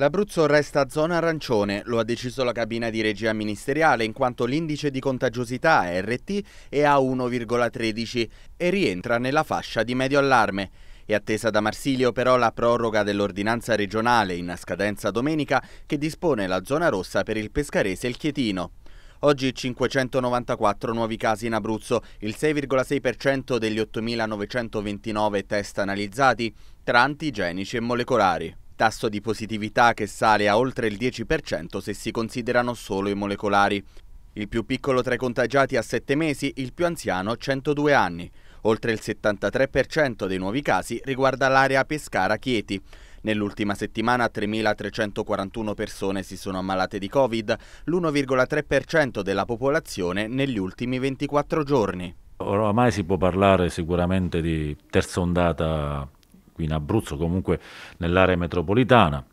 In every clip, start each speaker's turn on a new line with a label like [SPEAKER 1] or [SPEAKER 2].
[SPEAKER 1] L'Abruzzo resta zona arancione, lo ha deciso la cabina di regia ministeriale in quanto l'indice di contagiosità RT è a 1,13 e rientra nella fascia di medio allarme. È attesa da Marsilio però la proroga dell'ordinanza regionale in scadenza domenica che dispone la zona rossa per il Pescarese e il Chietino. Oggi 594 nuovi casi in Abruzzo, il 6,6% degli 8.929 test analizzati, tra antigenici e molecolari tasso di positività che sale a oltre il 10% se si considerano solo i molecolari. Il più piccolo tra i contagiati ha 7 mesi, il più anziano 102 anni. Oltre il 73% dei nuovi casi riguarda l'area Pescara-Chieti. Nell'ultima settimana 3.341 persone si sono ammalate di Covid, l'1,3% della popolazione negli ultimi 24 giorni.
[SPEAKER 2] Oramai si può parlare sicuramente di terza ondata qui in Abruzzo, comunque nell'area metropolitana,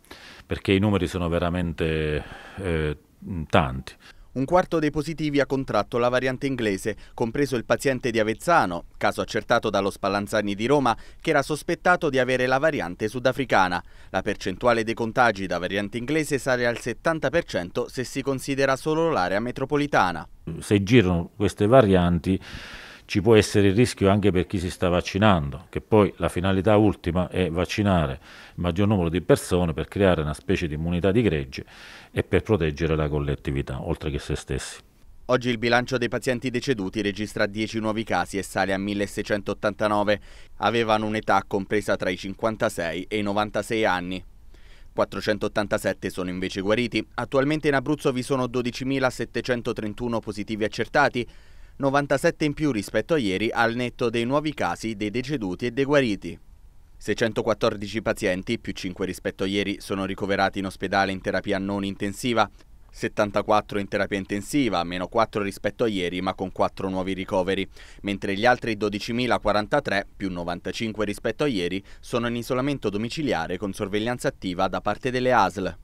[SPEAKER 2] perché i numeri sono veramente eh, tanti.
[SPEAKER 1] Un quarto dei positivi ha contratto la variante inglese, compreso il paziente di Avezzano, caso accertato dallo Spallanzani di Roma, che era sospettato di avere la variante sudafricana. La percentuale dei contagi da variante inglese sale al 70% se si considera solo l'area metropolitana.
[SPEAKER 2] Se girano queste varianti ci può essere il rischio anche per chi si sta vaccinando, che poi la finalità ultima è vaccinare il maggior numero di persone per creare una specie di immunità di gregge e per proteggere la collettività, oltre che se stessi.
[SPEAKER 1] Oggi il bilancio dei pazienti deceduti registra 10 nuovi casi e sale a 1689. Avevano un'età compresa tra i 56 e i 96 anni. 487 sono invece guariti. Attualmente in Abruzzo vi sono 12.731 positivi accertati, 97 in più rispetto a ieri al netto dei nuovi casi dei deceduti e dei guariti. 614 pazienti, più 5 rispetto a ieri, sono ricoverati in ospedale in terapia non intensiva, 74 in terapia intensiva, meno 4 rispetto a ieri, ma con 4 nuovi ricoveri, mentre gli altri 12.043, più 95 rispetto a ieri, sono in isolamento domiciliare con sorveglianza attiva da parte delle ASL.